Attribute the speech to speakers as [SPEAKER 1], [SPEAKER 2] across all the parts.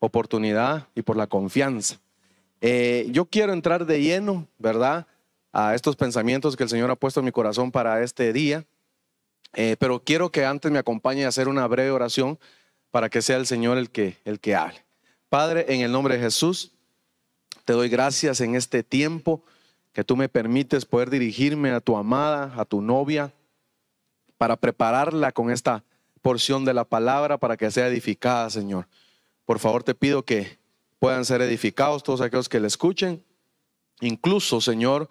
[SPEAKER 1] oportunidad y por la confianza. Eh, yo quiero entrar de lleno, ¿verdad? A estos pensamientos que el Señor ha puesto en mi corazón para este día, eh, pero quiero que antes me acompañe a hacer una breve oración para que sea el Señor el que, el que hable. Padre, en el nombre de Jesús, te doy gracias en este tiempo que tú me permites poder dirigirme a tu amada, a tu novia, para prepararla con esta porción de la palabra para que sea edificada, Señor por favor te pido que puedan ser edificados todos aquellos que le escuchen, incluso, Señor,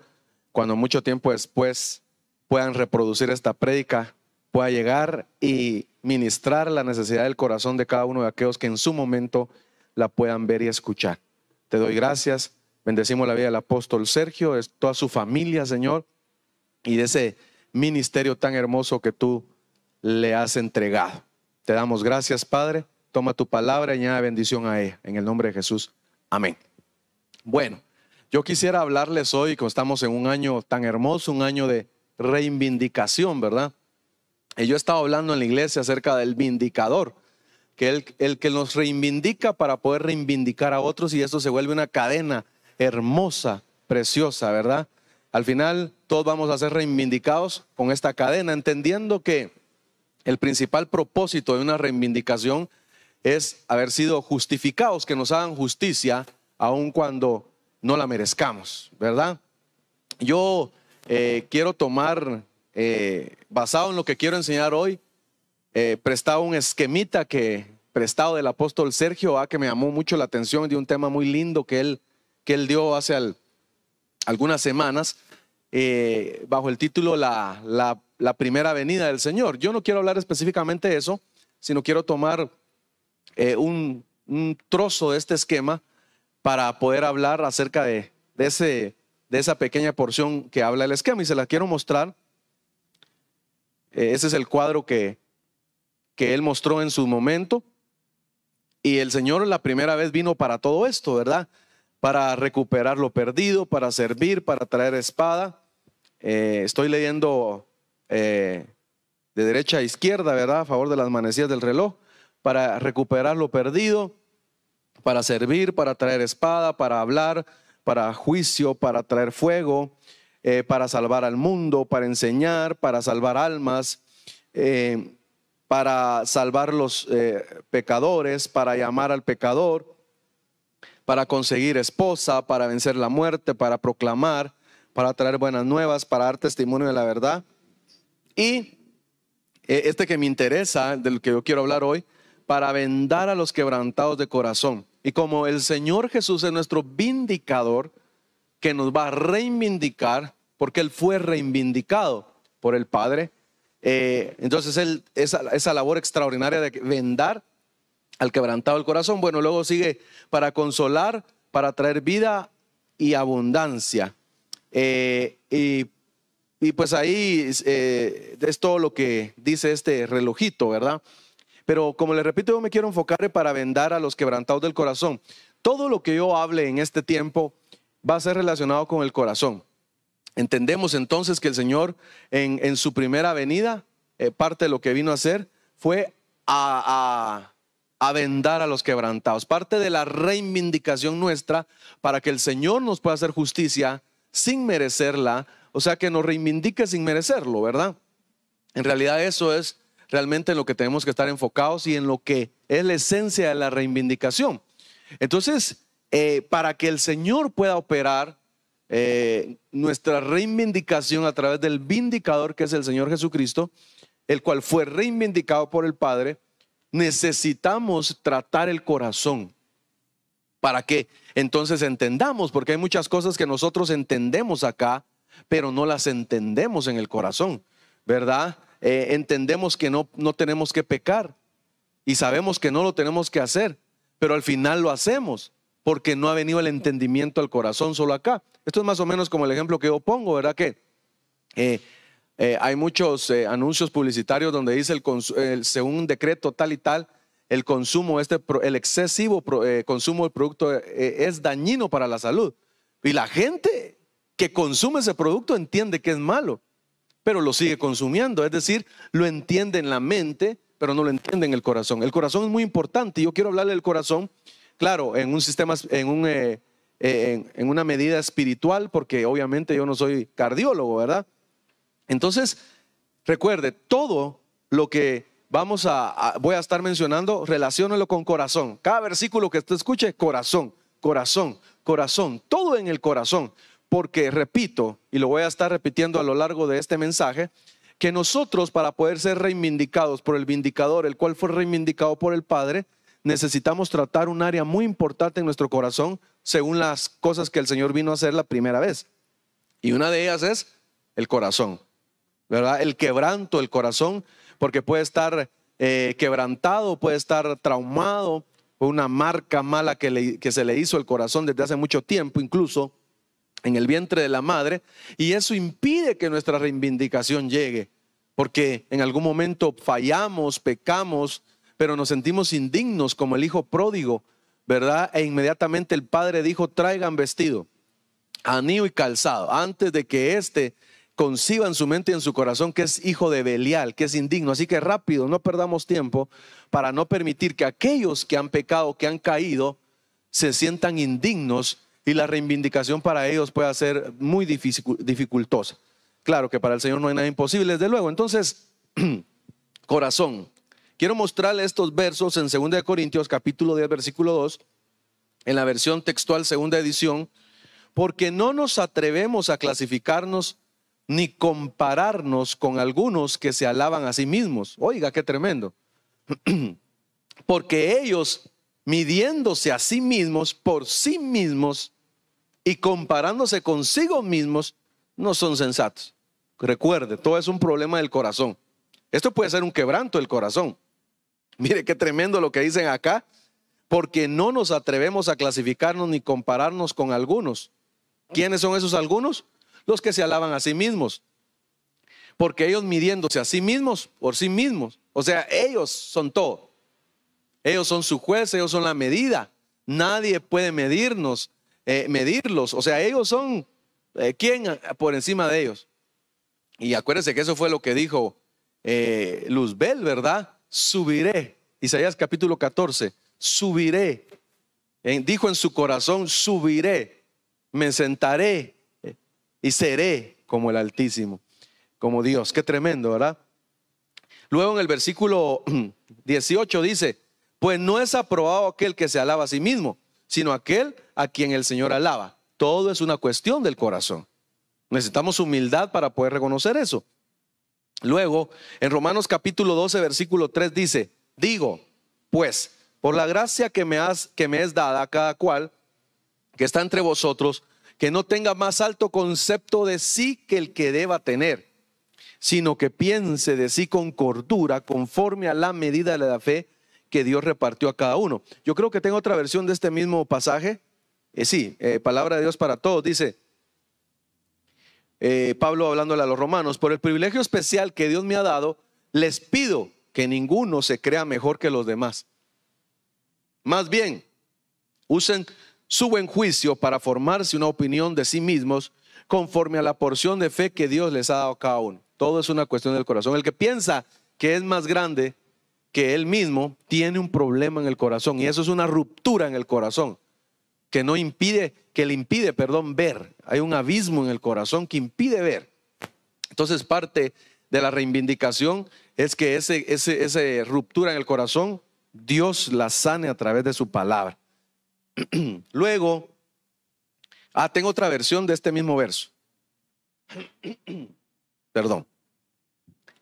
[SPEAKER 1] cuando mucho tiempo después puedan reproducir esta prédica, pueda llegar y ministrar la necesidad del corazón de cada uno de aquellos que en su momento la puedan ver y escuchar. Te doy gracias, bendecimos la vida del apóstol Sergio, de toda su familia, Señor, y de ese ministerio tan hermoso que tú le has entregado. Te damos gracias, Padre. Toma tu palabra y añade bendición a ella. En el nombre de Jesús. Amén. Bueno, yo quisiera hablarles hoy, como estamos en un año tan hermoso, un año de reivindicación, ¿verdad? Y yo he estado hablando en la iglesia acerca del vindicador, que el, el que nos reivindica para poder reivindicar a otros y esto se vuelve una cadena hermosa, preciosa, ¿verdad? Al final todos vamos a ser reivindicados con esta cadena, entendiendo que el principal propósito de una reivindicación es haber sido justificados, que nos hagan justicia, aun cuando no la merezcamos, ¿verdad? Yo eh, quiero tomar, eh, basado en lo que quiero enseñar hoy, eh, prestado un esquemita que prestado del apóstol Sergio A, ah, que me llamó mucho la atención de un tema muy lindo que él, que él dio hace algunas semanas, bajo el título la, la, la primera venida del Señor. Yo no quiero hablar específicamente de eso, sino quiero tomar eh, un, trozo de este esquema para poder hablar acerca de, de, ese, de esa pequeña porción que habla el esquema. Y se la quiero mostrar. Eh, ese es el cuadro que, que él mostró en su momento. Y el Señor la primera vez vino para todo esto, ¿verdad? Para recuperar lo perdido, para servir, para traer espada. Eh, estoy leyendo de derecha a izquierda, ¿verdad? A favor de las manecillas del reloj para recuperar lo perdido, para servir, para traer espada, para hablar, para juicio, para traer fuego, eh, para salvar al mundo, para enseñar, para salvar almas, eh, para salvar los eh, pecadores, para llamar al pecador, para conseguir esposa, para vencer la muerte, para proclamar, para traer buenas nuevas, para dar testimonio de la verdad. Y este que me interesa, del que yo quiero hablar hoy, para vendar a los quebrantados de corazón. Y como el Señor Jesús es nuestro vindicador, que nos va a reivindicar, porque Él fue reivindicado por el Padre, eh, entonces él, esa, labor extraordinaria de vendar al quebrantado el corazón, bueno, luego sigue para consolar, para traer vida y abundancia. Eh, y, pues ahí eh, es todo lo que dice este relojito, ¿verdad? Pero como les repito, yo me quiero enfocar para vendar a los quebrantados del corazón. Todo lo que yo hable en este tiempo va a ser relacionado con el corazón. Entendemos entonces que el Señor en, en su primera venida, eh, parte de lo que vino a hacer fue a, a vendar a los quebrantados, parte de la reivindicación nuestra para que el Señor nos pueda hacer justicia sin merecerla, o sea, que nos reivindique sin merecerlo, ¿verdad? En realidad eso es realmente en lo que tenemos que estar enfocados y en lo que es la esencia de la reivindicación. Entonces, eh, para que el Señor pueda operar eh, nuestra reivindicación a través del vindicador que es el Señor Jesucristo, el cual fue reivindicado por el Padre, necesitamos tratar el corazón para que entonces entendamos, porque hay muchas cosas que nosotros entendemos acá, pero no las entendemos en el corazón, ¿verdad? Eh, entendemos que no, no tenemos que pecar y sabemos que no lo tenemos que hacer, pero al final lo hacemos porque no ha venido el entendimiento al corazón solo acá. Esto es más o menos como el ejemplo que yo pongo, ¿verdad? Que eh, eh, hay muchos anuncios publicitarios donde dice, según un decreto tal y tal, el consumo, este, el excesivo consumo del producto es dañino para la salud. Y la gente que consume ese producto entiende que es malo pero lo sigue consumiendo. Es decir, lo entiende en la mente, pero no lo entiende en el corazón. El corazón es muy importante. y Yo quiero hablarle del corazón, claro, en un sistema, en un... Eh, eh, en, una medida espiritual, porque obviamente yo no soy cardiólogo, ¿verdad? Entonces, recuerde, todo lo que vamos a, voy a estar mencionando, relaciónalo con corazón. Cada versículo que usted escuche, corazón, corazón, corazón, todo en el corazón porque, repito, y lo voy a estar repitiendo a lo largo de este mensaje, que nosotros para poder ser reivindicados por el vindicador, el cual fue reivindicado por el Padre, necesitamos tratar un área muy importante en nuestro corazón según las cosas que el Señor vino a hacer la primera vez. Y una de ellas es el corazón, ¿verdad? El quebranto del corazón, porque puede estar eh, quebrantado, puede estar traumado, una marca mala que, que se le hizo el corazón desde hace mucho tiempo incluso, en el vientre de la madre y eso impide que nuestra reivindicación llegue, porque en algún momento fallamos, pecamos, pero nos sentimos indignos como el hijo pródigo, ¿verdad? E inmediatamente el padre dijo, traigan vestido, anillo y calzado, antes de que éste conciba en su mente y en su corazón que es hijo de Belial, que es indigno. Así que rápido, no perdamos tiempo para no permitir que aquellos que han pecado, que han caído, se sientan indignos y la reivindicación para ellos puede ser muy dificultosa. Claro que para el Señor no hay nada imposible, desde luego. Entonces, corazón, quiero mostrarle estos versos en 2 Corintios capítulo 10, versículo 2, en la versión textual segunda edición, porque no nos atrevemos a clasificarnos ni compararnos con algunos que se alaban a sí mismos. Oiga, qué tremendo. Porque ellos, midiéndose a sí mismos, por sí mismos, y comparándose consigo mismos, no son sensatos. Recuerde, todo es un problema del corazón. Esto puede ser un quebranto del corazón. Mire qué tremendo lo que dicen acá, porque no nos atrevemos a clasificarnos ni compararnos con algunos. ¿Quiénes son esos algunos? Los que se alaban a sí mismos. Porque ellos midiéndose a sí mismos, por sí mismos. O sea, ellos son todo. Ellos son su juez, ellos son la medida. Nadie puede medirnos eh, medirlos. O sea, ellos son, eh, ¿quién por encima de ellos? Y acuérdense que eso fue lo que dijo eh, Luzbel, ¿verdad? Subiré. Isaías capítulo 14, subiré. dijo en su corazón, subiré, me sentaré y seré como el Altísimo, como Dios. Qué tremendo, ¿verdad? Luego en el versículo 18 dice, pues no es aprobado aquel que se alaba a sí mismo, sino aquel a quien el Señor alaba. Todo es una cuestión del corazón. Necesitamos humildad para poder reconocer eso. Luego, en Romanos capítulo 12, versículo 3 dice, digo, pues, por la gracia que me, has, que me es dada a cada cual que está entre vosotros, que no tenga más alto concepto de sí que el que deba tener, sino que piense de sí con cordura, conforme a la medida de la fe que Dios repartió a cada uno. Yo creo que tengo otra versión de este mismo pasaje. Eh, sí, eh, palabra de Dios para todos. Dice eh, Pablo hablándole a los romanos, por el privilegio especial que Dios me ha dado, les pido que ninguno se crea mejor que los demás. Más bien, usen su buen juicio para formarse una opinión de sí mismos conforme a la porción de fe que Dios les ha dado a cada uno. Todo es una cuestión del corazón. El que piensa que es más grande que él mismo tiene un problema en el corazón y eso es una ruptura en el corazón que no impide, que le impide, perdón, ver. Hay un abismo en el corazón que impide ver. Entonces parte de la reivindicación es que esa ese, ese ruptura en el corazón, Dios la sane a través de su palabra. Luego, ah, tengo otra versión de este mismo verso. Perdón.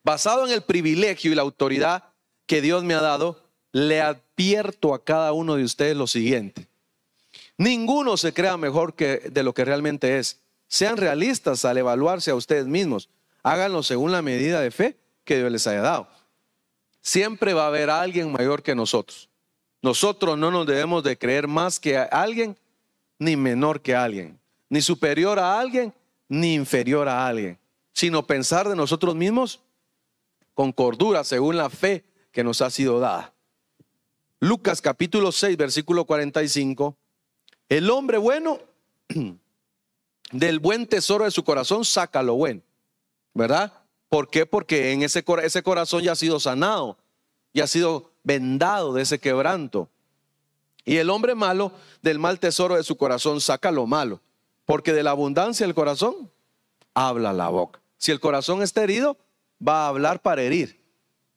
[SPEAKER 1] Basado en el privilegio y la autoridad que Dios me ha dado, le advierto a cada uno de ustedes lo siguiente. Ninguno se crea mejor que de lo que realmente es. Sean realistas al evaluarse a ustedes mismos. Háganlo según la medida de fe que Dios les haya dado. Siempre va a haber alguien mayor que nosotros. Nosotros no nos debemos de creer más que alguien, ni menor que alguien, ni superior a alguien, ni inferior a alguien, sino pensar de nosotros mismos con cordura, según la fe que nos ha sido dada. Lucas capítulo 6, versículo 45. El hombre bueno del buen tesoro de su corazón saca lo bueno, ¿verdad? ¿Por qué? Porque en ese, ese corazón ya ha sido sanado, ya ha sido vendado de ese quebranto. Y el hombre malo del mal tesoro de su corazón saca lo malo, porque de la abundancia del corazón habla la boca. Si el corazón está herido, va a hablar para herir.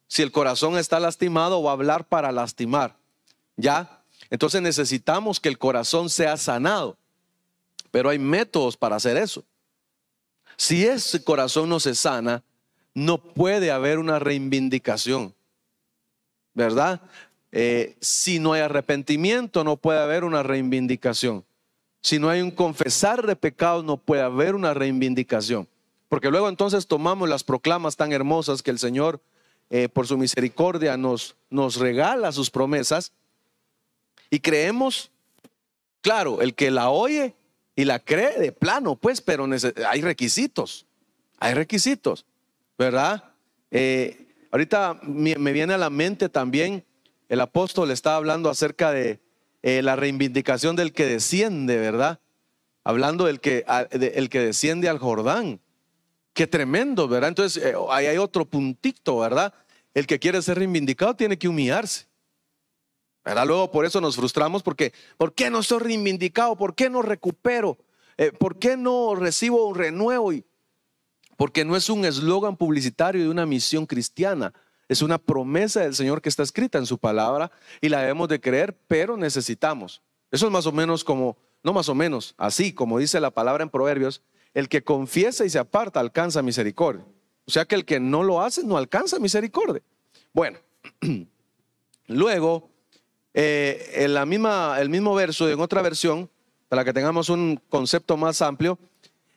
[SPEAKER 1] Si el corazón está lastimado, va a hablar para lastimar. ¿Ya? Entonces necesitamos que el corazón sea sanado. Pero hay métodos para hacer eso. Si ese corazón no se sana, no puede haber una reivindicación. ¿Verdad? Eh, si no hay arrepentimiento, no puede haber una reivindicación. Si no hay un confesar de pecados, no puede haber una reivindicación. Porque luego entonces tomamos las proclamas tan hermosas que el Señor eh, por su misericordia nos, nos regala sus promesas y creemos, claro, el que la oye y la cree de plano, pues, pero hay requisitos, hay requisitos, ¿verdad? Eh, ahorita me, viene a la mente también, el apóstol está hablando acerca de eh, la reivindicación del que desciende, ¿verdad? Hablando del que, el que desciende al Jordán. Qué tremendo, ¿verdad? Entonces, eh, oh, ahí hay otro puntito, ¿verdad? El que quiere ser reivindicado tiene que humillarse. ¿Verdad? Luego por eso nos frustramos porque, ¿por qué no soy reivindicado? ¿Por qué no recupero? Eh, ¿Por qué no recibo un renuevo? porque no es un eslogan publicitario de una misión cristiana, es una promesa del Señor que está escrita en su palabra y la debemos de creer, pero necesitamos. Eso es más o menos como, no más o menos, así como dice la palabra en Proverbios, el que confiesa y se aparta alcanza misericordia. O sea que el que no lo hace no alcanza misericordia. Bueno, luego, eh, en la misma, el mismo verso, en otra versión, para que tengamos un concepto más amplio,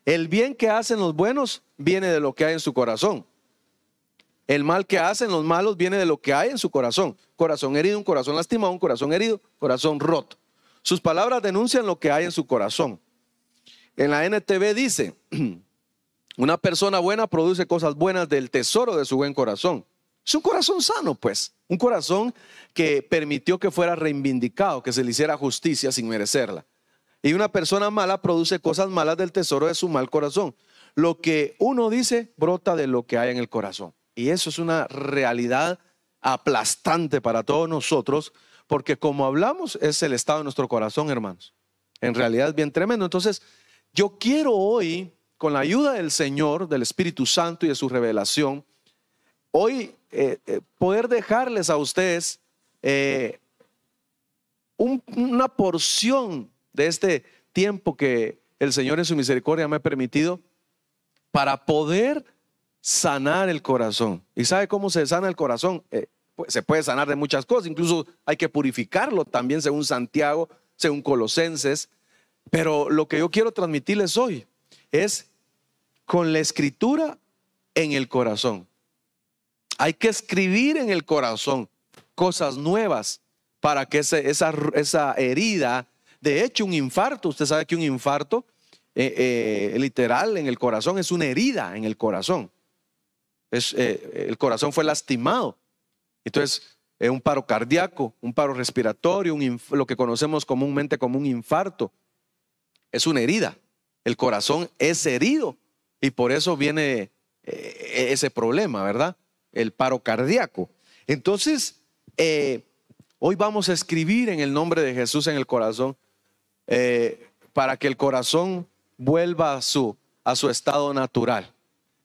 [SPEAKER 1] el bien que hacen los buenos viene de lo que hay en su corazón. El mal que hacen los malos viene de lo que hay en su corazón. Corazón herido, un corazón lastimado, un corazón herido, corazón roto. Sus palabras denuncian lo que hay en su corazón. En la NTV dice, una persona buena produce cosas buenas del tesoro de su buen corazón. Es un corazón sano, pues, un corazón que permitió que fuera reivindicado, que se le hiciera justicia sin merecerla. Y una persona mala produce cosas malas del tesoro de su mal corazón. Lo que uno dice brota de lo que hay en el corazón. Y eso es una realidad aplastante para todos nosotros, porque como hablamos es el estado de nuestro corazón, hermanos. En realidad es bien tremendo. Entonces, yo quiero hoy, con la ayuda del Señor, del Espíritu Santo y de su revelación, hoy eh, eh, poder dejarles a ustedes eh, una porción de este tiempo que el Señor en su misericordia me ha permitido para poder sanar el corazón. ¿Y sabe cómo se sana el corazón? Pues, se puede sanar de muchas cosas, incluso hay que purificarlo también según Santiago, según Colosenses, pero lo que yo quiero transmitirles hoy es con la escritura en el corazón. Hay que escribir en el corazón cosas nuevas para que esa, herida, de hecho un infarto, usted sabe que un infarto eh, eh, literal en el corazón es una herida en el corazón. Eh, el corazón fue lastimado. Entonces, un paro cardíaco, un paro respiratorio, lo que conocemos comúnmente como un infarto es una herida. El corazón es herido y por eso viene eh, ese problema, ¿verdad? El paro cardíaco. Entonces, eh, hoy vamos a escribir en el nombre de Jesús en el corazón eh, para que el corazón vuelva a su, a su estado natural.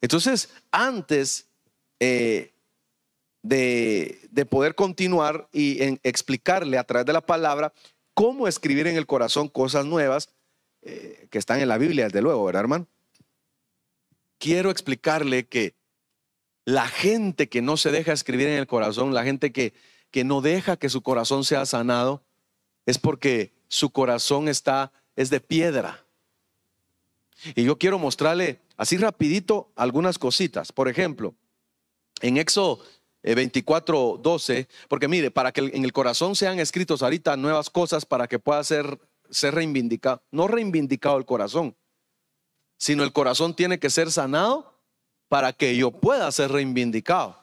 [SPEAKER 1] Entonces, antes de, de, poder continuar y explicarle a través de la palabra cómo escribir en el corazón cosas nuevas, eh, que están en la Biblia, desde luego, ¿verdad, hermano? Quiero explicarle que la gente que no se deja escribir en el corazón, la gente que, que no deja que su corazón sea sanado, es porque su corazón está, es de piedra. Y yo quiero mostrarle así rapidito algunas cositas. Por ejemplo, en Éxodo 24, eh, 12, porque mire, para que en el corazón sean escritos ahorita nuevas cosas para que pueda ser ser reivindicado, no reivindicado el corazón, sino el corazón tiene que ser sanado para que yo pueda ser reivindicado.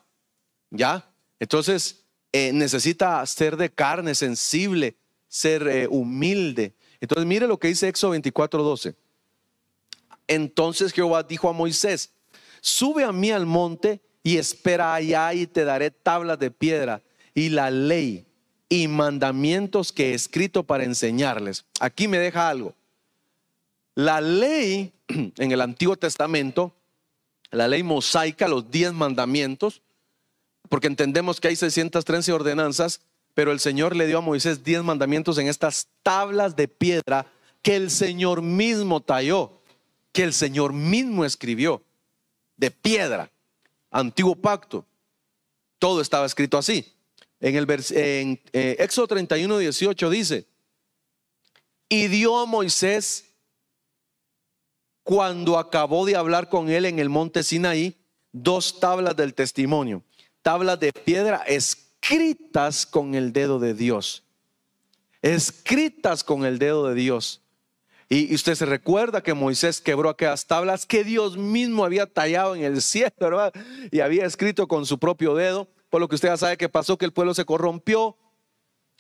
[SPEAKER 1] ¿Ya? Entonces, eh, necesita ser de carne, sensible, ser eh, humilde. Entonces, mire lo que dice Éxodo 24:12. Entonces Jehová dijo a Moisés, sube a mí al monte y espera allá y te daré tablas de piedra y la ley y mandamientos que he escrito para enseñarles. Aquí me deja algo. La ley en el Antiguo Testamento, la ley mosaica, los diez mandamientos, porque entendemos que hay 613 ordenanzas, pero el Señor le dio a Moisés diez mandamientos en estas tablas de piedra que el Señor mismo talló, que el Señor mismo escribió, de piedra, antiguo pacto. Todo estaba escrito así. En, el en eh, Éxodo 31, 18 dice, y dio a Moisés, cuando acabó de hablar con él en el monte Sinaí, dos tablas del testimonio, tablas de piedra escritas con el dedo de Dios, escritas con el dedo de Dios. Y, usted se recuerda que Moisés quebró aquellas tablas que Dios mismo había tallado en el cielo, ¿verdad? Y había escrito con su propio dedo por lo que usted ya sabe que pasó, que el pueblo se corrompió,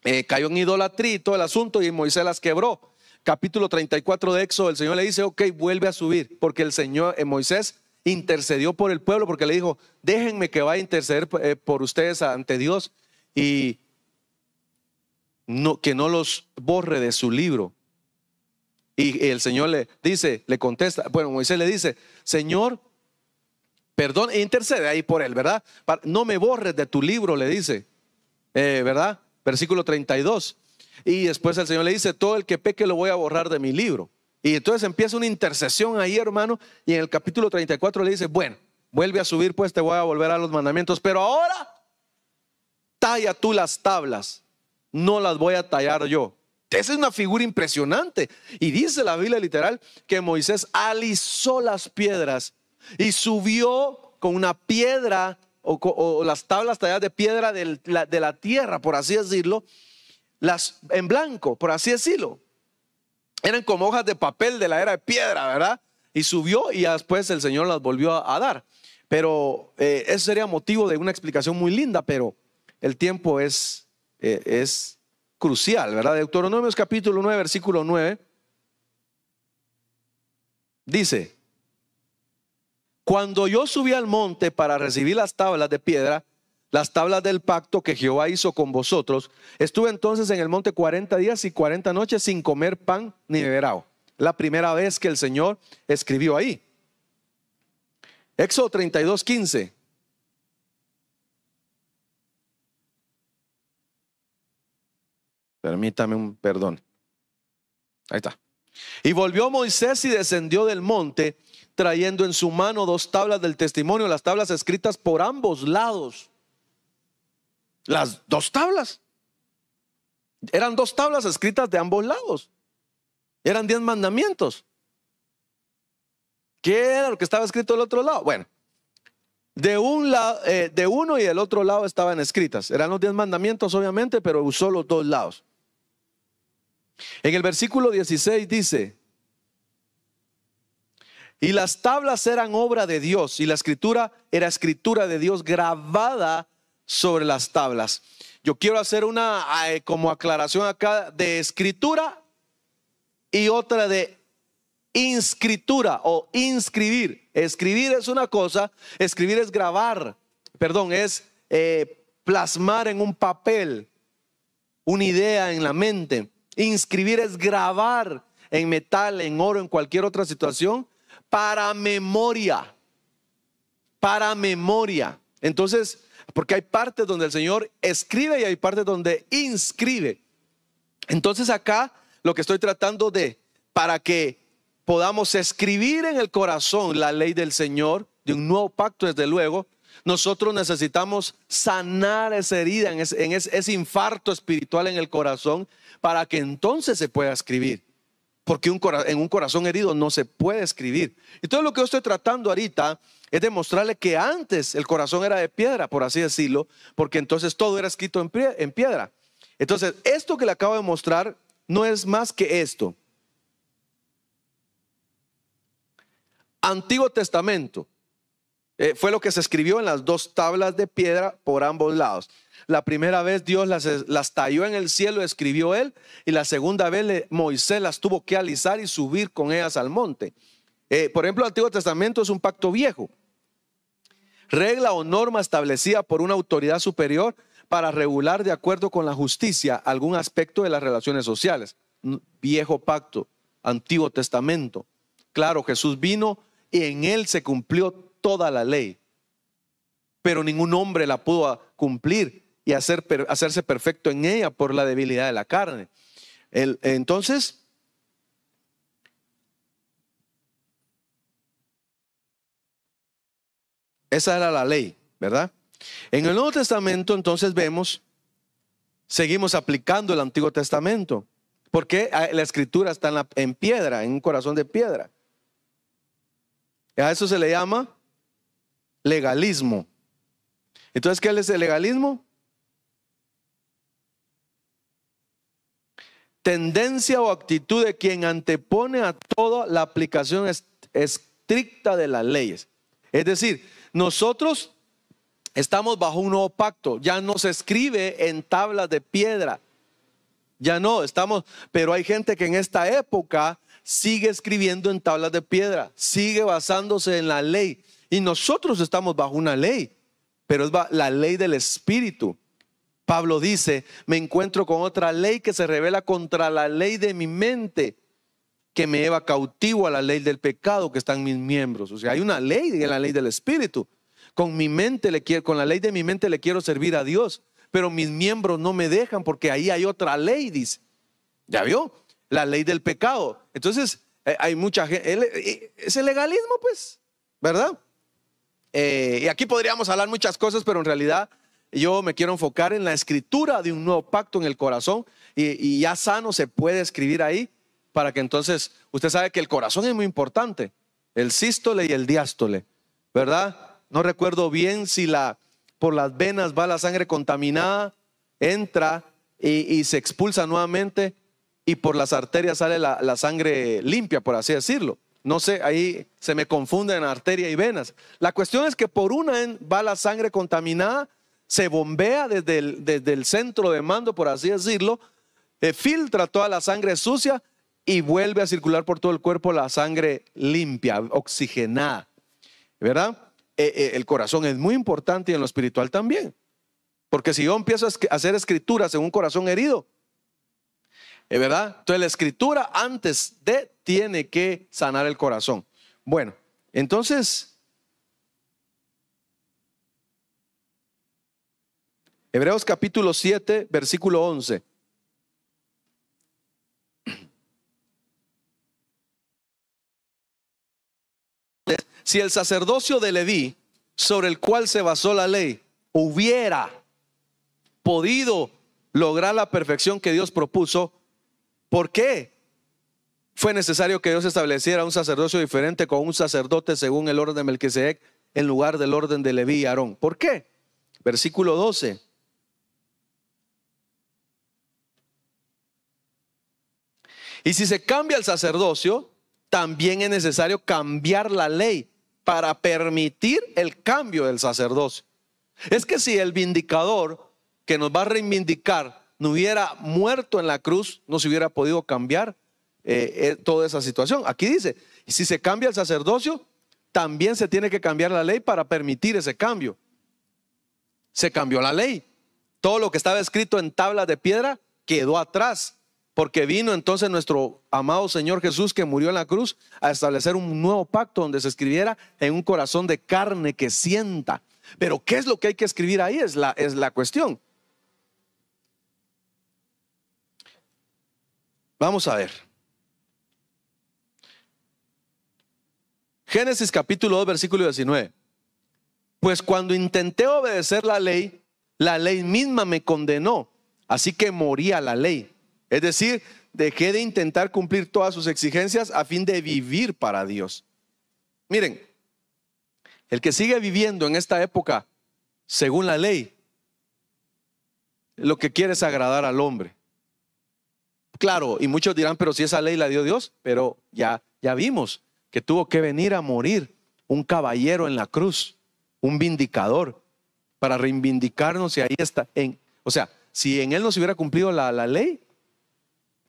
[SPEAKER 1] eh, cayó en idolatría y todo el asunto y Moisés las quebró. Capítulo 34 de Éxodo, el Señor le dice, ok, vuelve a subir, porque el Señor, eh, Moisés intercedió por el pueblo, porque le dijo, déjenme que vaya a interceder eh, por ustedes ante Dios y que no los borre de su libro. Y el Señor le dice, le contesta, bueno, Moisés le dice, Señor, perdón e intercede ahí por él, ¿verdad? No me borres de tu libro, le dice, eh, ¿verdad? Versículo 32. Y después el Señor le dice, todo el que peque lo voy a borrar de mi libro. Y entonces empieza una intercesión ahí, hermano, y en el capítulo 34 le dice, bueno, vuelve a subir, pues te voy a volver a los mandamientos, pero ahora talla tú las tablas, no las voy a tallar yo. Esa es una figura impresionante. Y dice la Biblia literal que Moisés alisó las piedras y subió con una piedra o, las tablas talladas de piedra de la, tierra, por así decirlo, las, en blanco, por así decirlo. Eran como hojas de papel de la era de piedra, ¿verdad? Y subió y después el Señor las volvió a, dar. Pero eh, ese eso sería motivo de una explicación muy linda, pero el tiempo es, eh, es crucial, ¿verdad? Deuteronomios capítulo 9, versículo 9. Dice, cuando yo subí al monte para recibir las tablas de piedra, las tablas del pacto que Jehová hizo con vosotros, estuve entonces en el monte 40 días y 40 noches sin comer pan ni beber agua. La primera vez que el Señor escribió ahí. Éxodo 32, 15. Permítame un perdón. Ahí está. Y volvió Moisés y descendió del monte trayendo en su mano dos tablas del testimonio, las tablas escritas por ambos lados. Las dos tablas. Eran dos tablas escritas de ambos lados. Eran diez mandamientos. ¿Qué era lo que estaba escrito del otro lado? Bueno, de, un eh, de uno y del otro lado estaban escritas. Eran los diez mandamientos, obviamente, pero usó los dos lados. En el versículo 16 dice, y las tablas eran obra de Dios y la escritura era escritura de Dios grabada sobre las tablas. Yo quiero hacer una eh, como aclaración acá de escritura y otra de inscritura o inscribir. Escribir es una cosa, escribir es grabar, perdón, es eh, plasmar en un papel una idea en la mente. Inscribir es grabar en metal, en oro, en cualquier otra situación para memoria, para memoria. Entonces, porque hay partes donde el Señor escribe y hay partes donde inscribe. Entonces acá lo que estoy tratando de, para que podamos escribir en el corazón la ley del Señor, de un nuevo pacto desde luego, nosotros necesitamos sanar esa herida, en ese infarto espiritual en el corazón, para que entonces se pueda escribir porque un en un corazón herido no se puede escribir. Entonces lo que yo estoy tratando ahorita es demostrarle que antes el corazón era de piedra, por así decirlo, porque entonces todo era escrito en, piedra. Entonces, esto que le acabo de mostrar no es más que esto. Antiguo Testamento. Eh, fue lo que se escribió en las dos tablas de piedra por ambos lados. La primera vez Dios las, talló en el cielo, escribió él, y la segunda vez Moisés las tuvo que alisar y subir con ellas al monte. Eh, por ejemplo, el Antiguo Testamento es un pacto viejo, regla o norma establecida por una autoridad superior para regular de acuerdo con la justicia algún aspecto de las relaciones sociales. Viejo pacto, Antiguo Testamento. Claro, Jesús vino y en él se cumplió toda la ley, pero ningún hombre la pudo cumplir y hacerse perfecto en ella por la debilidad de la carne. entonces, esa era la ley, ¿verdad? En el Nuevo Testamento entonces vemos, seguimos aplicando el Antiguo Testamento, porque la escritura está en, la, en piedra, en un corazón de piedra. Y a eso se le llama legalismo. Entonces, ¿qué es el legalismo? tendencia o actitud de quien antepone a toda la aplicación estricta de las leyes. Es decir, nosotros estamos bajo un nuevo pacto, ya no se escribe en tablas de piedra, ya no, estamos, pero hay gente que en esta época sigue escribiendo en tablas de piedra, sigue basándose en la ley. Y nosotros estamos bajo una ley, pero es la ley del Espíritu. Pablo dice, me encuentro con otra ley que se revela contra la ley de mi mente, que me lleva cautivo a la ley del pecado que está en mis miembros. O sea, hay una ley, en la ley del espíritu. Con mi mente le quiero, con la ley de mi mente le quiero servir a Dios, pero mis miembros no me dejan porque ahí hay otra ley, dice. ¿Ya vio? La ley del pecado. Entonces, eh, hay mucha gente, eh, eh, ese legalismo, pues, ¿verdad? y aquí podríamos hablar muchas cosas, pero en realidad yo me quiero enfocar en la escritura de un nuevo pacto en el corazón y, ya sano se puede escribir ahí para que entonces usted sabe que el corazón es muy importante, el sístole y el diástole, ¿verdad? No recuerdo bien si la por las venas va la sangre contaminada, entra y, se expulsa nuevamente y por las arterias sale la, la sangre limpia, por así decirlo. No sé, ahí se me confunden arteria y venas. La cuestión es que por una va la sangre contaminada se bombea desde el, centro de mando, por así decirlo, filtra toda la sangre sucia y vuelve a circular por todo el cuerpo la sangre limpia, oxigenada. ¿Verdad? Eh, eh, el corazón es muy importante y en lo espiritual también. Porque si yo empiezo a hacer escrituras en un corazón herido, ¿verdad? Entonces la escritura antes de tiene que sanar el corazón. Bueno, entonces Hebreos capítulo 7, versículo 11. Si el sacerdocio de Leví, sobre el cual se basó la ley, hubiera podido lograr la perfección que Dios propuso, ¿por qué fue necesario que Dios estableciera un sacerdocio diferente con un sacerdote según el orden de Melquisedec en lugar del orden de Leví y Aarón? ¿Por qué? Versículo 12. Y si se cambia el sacerdocio, también es necesario cambiar la ley para permitir el cambio del sacerdocio. Es que si el vindicador que nos va a reivindicar no hubiera muerto en la cruz, no se hubiera podido cambiar eh, eh, toda esa situación. Aquí dice, si se cambia el sacerdocio, también se tiene que cambiar la ley para permitir ese cambio. Se cambió la ley. Todo lo que estaba escrito en tablas de piedra quedó atrás. Porque vino entonces nuestro amado Señor Jesús que murió en la cruz a establecer un nuevo pacto donde se escribiera en un corazón de carne que sienta. Pero ¿qué es lo que hay que escribir ahí? Es la, es la cuestión. Vamos a ver. Génesis capítulo 2, versículo 19. Pues cuando intenté obedecer la ley, la ley misma me condenó, así que moría la ley es decir, dejé de intentar cumplir todas sus exigencias a fin de vivir para Dios. Miren, el que sigue viviendo en esta época según la ley, lo que quiere es agradar al hombre. Claro, y muchos dirán, pero si esa ley la dio Dios, pero ya ya vimos que tuvo que venir a morir un caballero en la cruz, un vindicador para reivindicarnos y ahí está en, o sea, si en él no se hubiera cumplido la, la ley,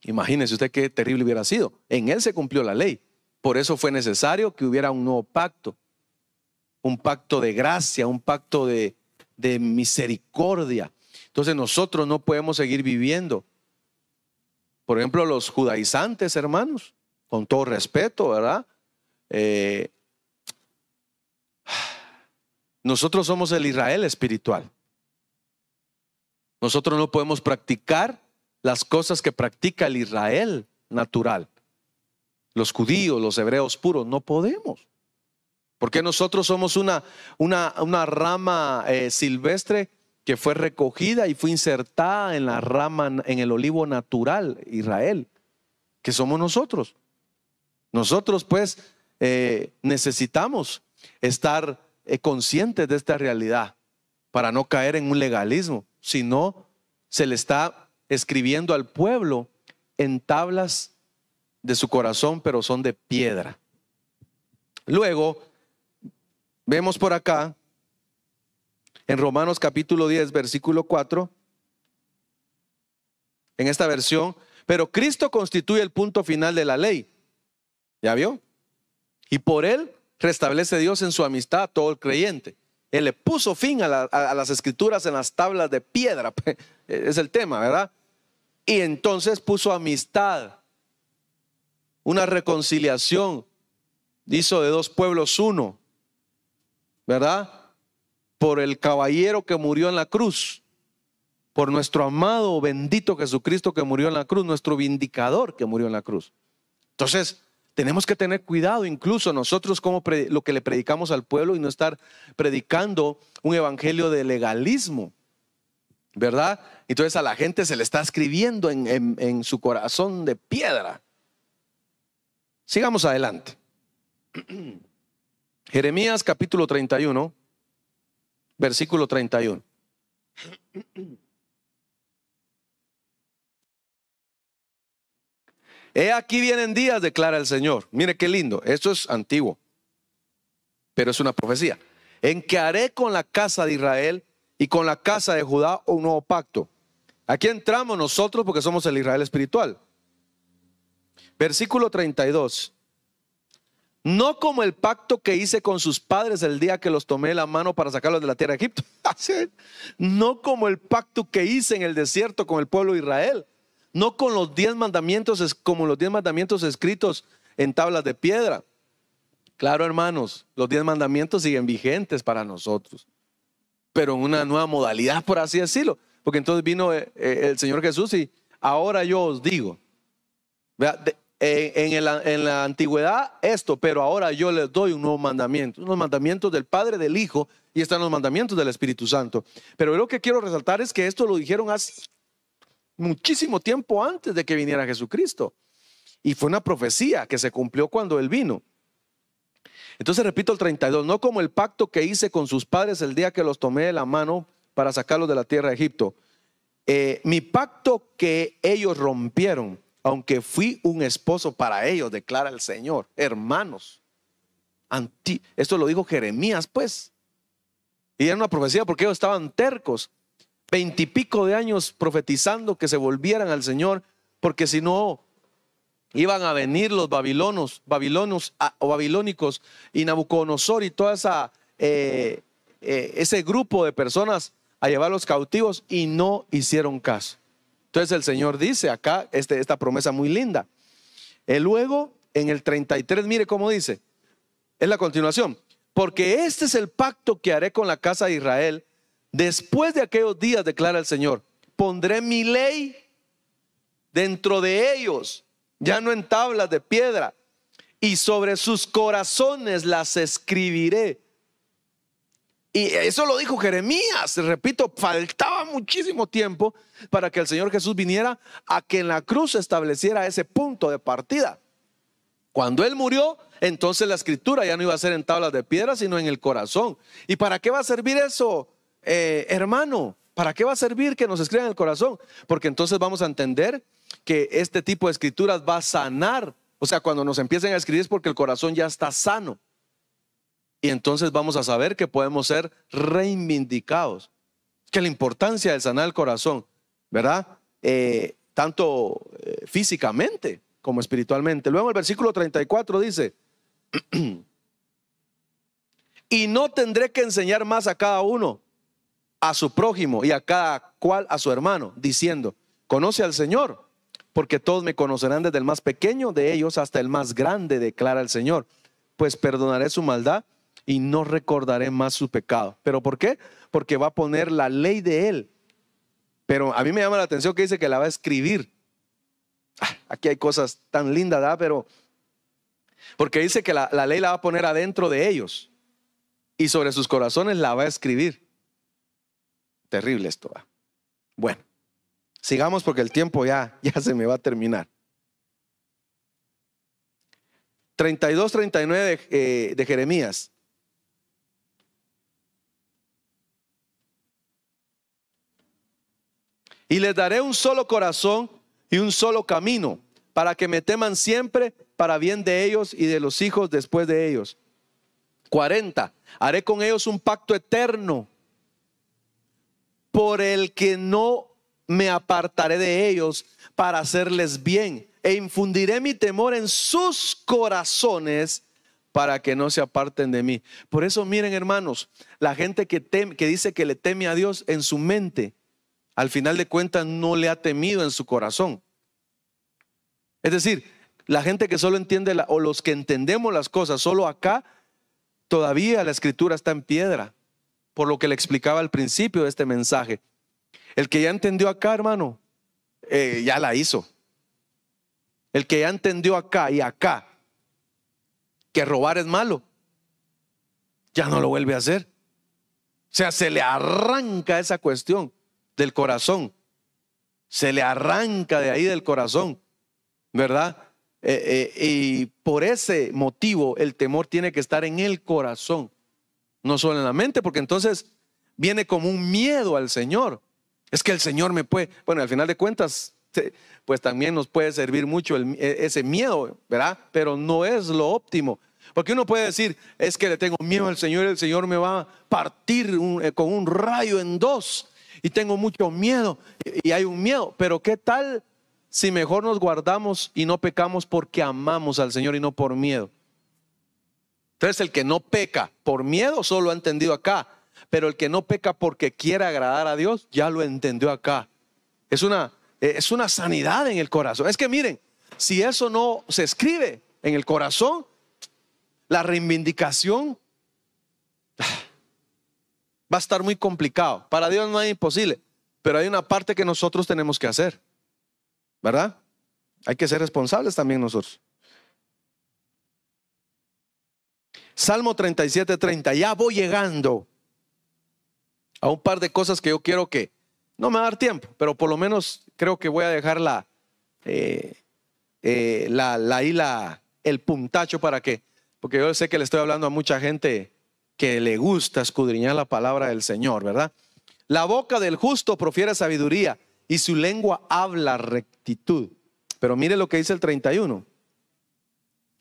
[SPEAKER 1] Imagínense, usted qué terrible hubiera sido. En él se cumplió la ley. Por eso fue necesario que hubiera un nuevo pacto, un pacto de gracia, un pacto de, misericordia. Entonces nosotros no podemos seguir viviendo. Por ejemplo, los judaizantes, hermanos, con todo respeto, ¿verdad? Eh, nosotros somos el Israel espiritual. Nosotros no podemos practicar las cosas que practica el Israel natural, los judíos, los hebreos puros, no podemos. Porque nosotros somos una, una, rama eh, silvestre que fue recogida y fue insertada en la rama, en el olivo natural, Israel, que somos nosotros. Nosotros pues eh, necesitamos estar eh, conscientes de esta realidad para no caer en un legalismo, sino se le está escribiendo al pueblo en tablas de su corazón, pero son de piedra. Luego, vemos por acá, en Romanos capítulo 10, versículo 4, en esta versión, pero Cristo constituye el punto final de la ley. ¿Ya vio? Y por él restablece Dios en su amistad a todo el creyente. Él le puso fin a, las escrituras en las tablas de piedra. E-, es el tema, ¿verdad? Y entonces puso amistad, una reconciliación. Hizo de dos pueblos uno, ¿verdad? Por el caballero que murió en la cruz por nuestro amado bendito Jesucristo que murió en la cruz, nuestro vindicador que murió en la cruz. Entonces, tenemos que tener cuidado incluso nosotros como lo que le predicamos al pueblo y no estar predicando un evangelio de legalismo, ¿verdad? Entonces a la gente se le está escribiendo en, en su corazón de piedra. Sigamos adelante. Jeremías capítulo 31, versículo 31. He aquí vienen días, declara el Señor. Mire qué lindo, esto es antiguo, pero es una profecía. En que haré con la casa de Israel y con la casa de Judá un nuevo pacto. Aquí entramos nosotros porque somos el Israel espiritual. Versículo 32. No como el pacto que hice con sus padres el día que los tomé la mano para sacarlos de la tierra de Egipto. no como el pacto que hice en el desierto con el pueblo de Israel no con los diez mandamientos es como los diez mandamientos escritos en tablas de piedra. Claro, hermanos, los diez mandamientos siguen vigentes para nosotros, pero en una nueva modalidad, por así decirlo. Porque entonces vino eh, eh, el Señor Jesús y ahora yo os digo, en la, en la antigüedad esto, pero ahora yo les doy un nuevo mandamiento, unos mandamientos del Padre, del Hijo y están los mandamientos del Espíritu Santo. Pero lo que quiero resaltar es que esto lo dijeron hace muchísimo tiempo antes de que viniera Jesucristo. Y fue una profecía que se cumplió cuando Él vino. Entonces repito el 32, no como el pacto que hice con sus padres el día que los tomé de la mano para sacarlos de la tierra de Egipto. Eh, mi pacto que ellos rompieron, aunque fui un esposo para ellos, declara el Señor. Hermanos, esto lo dijo Jeremías, pues. Y era una profecía porque ellos estaban tercos veintipico de años profetizando que se volvieran al Señor, porque si no iban a venir los babilonos, ah, o babilónicos y Nabucodonosor y toda esa eh, eh, ese grupo de personas a llevarlos cautivos y no hicieron caso. Entonces el Señor dice acá este, esta promesa muy linda. Y eh, luego en el 33, mire cómo dice, es la continuación, porque este es el pacto que haré con la casa de Israel Después de aquellos días, declara el Señor, pondré mi ley dentro de ellos, ya no en tablas de piedra, y sobre sus corazones las escribiré. Y eso lo dijo Jeremías, repito, faltaba muchísimo tiempo para que el Señor Jesús viniera a que en la cruz estableciera ese punto de partida. Cuando Él murió, entonces la escritura ya no iba a ser en tablas de piedra, sino en el corazón. ¿Y para qué va a servir eso? Eh, hermano, ¿para qué va a servir que nos escriban el corazón? Porque entonces vamos a entender que este tipo de escrituras va a sanar. O sea, cuando nos empiecen a escribir es porque el corazón ya está sano. Y entonces vamos a saber que podemos ser reivindicados. Que la importancia de sanar el corazón, ¿verdad? Eh, tanto eh, físicamente como espiritualmente. Luego el versículo 34 dice, y no tendré que enseñar más a cada uno, a su prójimo y a cada cual a su hermano, diciendo, conoce al Señor, porque todos me conocerán desde el más pequeño de ellos hasta el más grande, declara el Señor, pues perdonaré su maldad y no recordaré más su pecado. ¿Pero por qué? Porque va a poner la ley de él. Pero a mí me llama la atención que dice que la va a escribir. Ah, aquí hay cosas tan lindas, ¿verdad? Pero porque dice que la ley la va a poner adentro de ellos y sobre sus corazones la va a escribir. Terrible esto va. Bueno, sigamos porque el tiempo ya, ya se me va a terminar. 32, 39 eh, de Jeremías. Y les daré un solo corazón y un solo camino, para que me teman siempre para bien de ellos y de los hijos después de ellos. 40. Haré con ellos un pacto eterno por el que no me apartaré de ellos para hacerles bien e infundiré mi temor en sus corazones para que no se aparten de mí. Por eso miren hermanos, la gente que, que dice que le teme a Dios en su mente, al final de cuentas no le ha temido en su corazón. Es decir, la gente que solo entiende o los que entendemos las cosas solo acá, todavía la escritura está en piedra por lo que le explicaba al principio de este mensaje. El que ya entendió acá, hermano, eh, ya la hizo. El que ya entendió acá y acá que robar es malo, ya no lo vuelve a hacer. O sea, se le arranca esa cuestión del corazón. Se le arranca de ahí del corazón, ¿verdad? Eh, eh, y por ese motivo el temor tiene que estar en el corazón no solo en la mente, porque entonces viene como un miedo al Señor. Es que el Señor me puede, bueno, al final de cuentas, pues también nos puede servir mucho e, ese miedo, ¿verdad? Pero no es lo óptimo. Porque uno puede decir, es que le tengo miedo al Señor, el Señor me va a partir eh, con un rayo en dos y tengo mucho miedo y hay un miedo. Pero ¿qué tal si mejor nos guardamos y no pecamos porque amamos al Señor y no por miedo? Entonces el que no peca por miedo solo ha entendido acá, pero el que no peca porque quiere agradar a Dios ya lo entendió acá. Es una, eh, es una sanidad en el corazón. Es que miren, si eso no se escribe en el corazón, la reivindicación va a estar muy complicado. Para Dios no es imposible, pero hay una parte que nosotros tenemos que hacer, ¿verdad? Hay que ser responsables también nosotros. Salmo 37, 30. Ya voy llegando a un par de cosas que yo quiero que, no me va a dar tiempo, pero por lo menos creo que voy a dejar la, eh, eh la, la, la, el puntacho para que, porque yo sé que le estoy hablando a mucha gente que le gusta escudriñar la palabra del Señor, ¿verdad? La boca del justo profiere sabiduría y su lengua habla rectitud. Pero mire lo que dice el 31.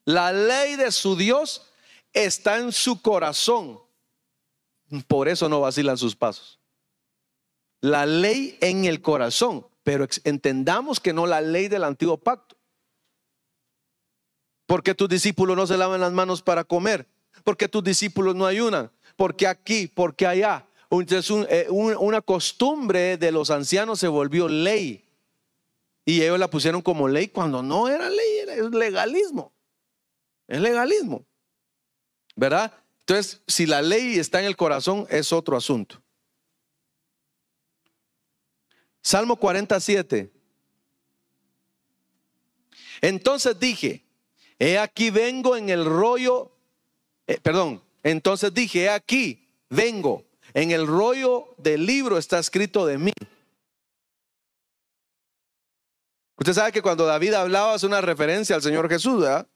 [SPEAKER 1] La ley de su Dios está en su corazón. Por eso no vacilan sus pasos. La ley en el corazón, pero entendamos que no la ley del antiguo pacto. Porque tus discípulos no se lavan las manos para comer? Porque tus discípulos no ayunan? Porque aquí? Porque allá? Entonces eh, una costumbre de los ancianos se volvió ley. Y ellos la pusieron como ley cuando no era ley, era, legalismo. Es legalismo. ¿verdad? Entonces, si la ley está en el corazón, es otro asunto. Salmo 47. Entonces dije, he aquí vengo en el rollo, eh, perdón, entonces dije, he aquí vengo, en el rollo del libro está escrito de mí. Usted sabe que cuando David hablaba es una referencia al Señor Jesús, ¿verdad?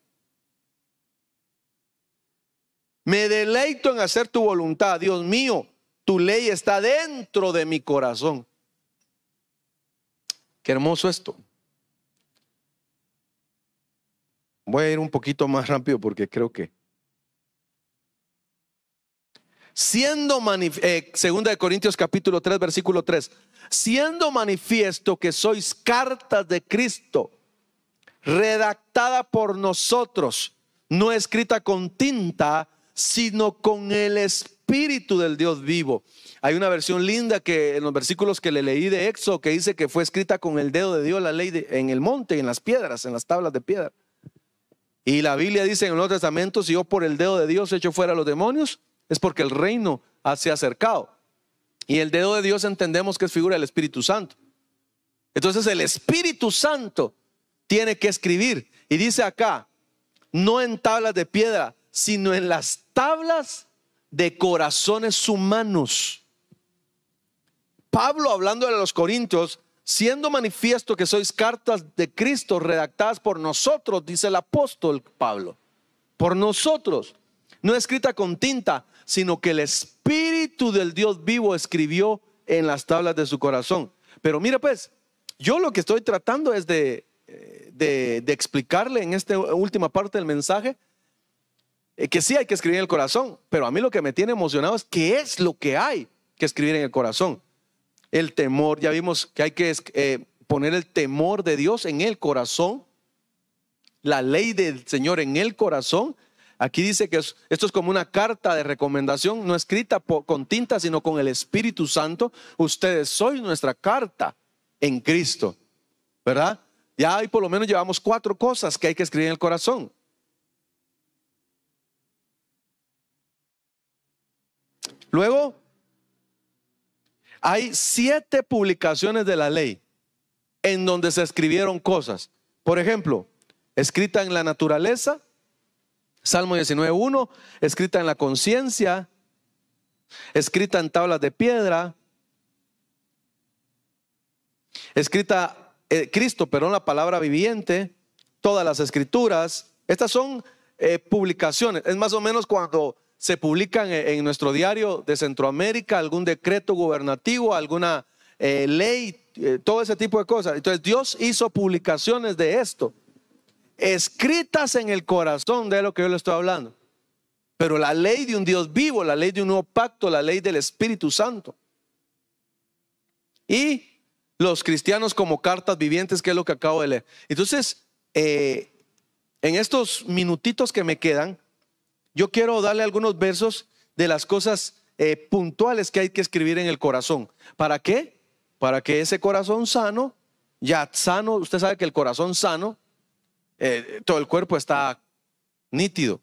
[SPEAKER 1] Me deleito en hacer tu voluntad. Dios mío, tu ley está dentro de mi corazón. Qué hermoso esto. Voy a ir un poquito más rápido porque creo que. Siendo eh, segunda de Corintios capítulo 3 versículo 3, siendo manifiesto que sois cartas de Cristo, redactada por nosotros, no escrita con tinta, sino con el Espíritu del Dios vivo. Hay una versión linda que en los versículos que le leí de Éxodo que dice que fue escrita con el dedo de Dios la ley en el monte, y en las piedras, en las tablas de piedra. Y la Biblia dice en el Nuevo Testamento, si yo por el dedo de Dios echo fuera a los demonios, es porque el reino se ha acercado. Y el dedo de Dios entendemos que es figura del Espíritu Santo. Entonces el Espíritu Santo tiene que escribir. Y dice acá, no en tablas de piedra, sino en las tablas de corazones humanos. Pablo hablando a los Corintios, siendo manifiesto que sois cartas de Cristo redactadas por nosotros, dice el apóstol Pablo, por nosotros, no escrita con tinta, sino que el Espíritu del Dios vivo escribió en las tablas de su corazón. Pero mira pues, yo lo que estoy tratando es de, eh, de explicarle en esta última parte del mensaje eh, que sí hay que escribir en el corazón, pero a mí lo que me tiene emocionado es qué es lo que hay que escribir en el corazón. El temor, ya vimos que hay que eh, poner el temor de Dios en el corazón, la ley del Señor en el corazón. Aquí dice que esto es como una carta de recomendación, no escrita con tinta, sino con el Espíritu Santo. Ustedes sois nuestra carta en Cristo, ¿verdad? Ya hay por lo menos llevamos cuatro cosas que hay que escribir en el corazón. Luego, hay siete publicaciones de la ley en donde se escribieron cosas. Por ejemplo, escrita en la naturaleza, Salmo 19.1, escrita en la conciencia, escrita en tablas de piedra, escrita, eh, Cristo, perdón, la palabra viviente, todas las escrituras. Estas son eh, publicaciones. Es más o menos cuando se publican e-, en nuestro diario de Centroamérica, algún decreto gubernativo, alguna eh, ley, eh, todo ese tipo de cosas. Entonces Dios hizo publicaciones de esto, escritas en el corazón de lo que yo le estoy hablando. Pero la ley de un Dios vivo, la ley de un nuevo pacto, la ley del Espíritu Santo. Y los cristianos como cartas vivientes, que es lo que acabo de leer. Entonces, eh, en estos minutitos que me quedan, yo quiero darle algunos versos de las cosas eh, puntuales que hay que escribir en el corazón. ¿Para qué? Para que ese corazón sano, ya sano, usted sabe que el corazón sano, eh, todo el cuerpo está nítido,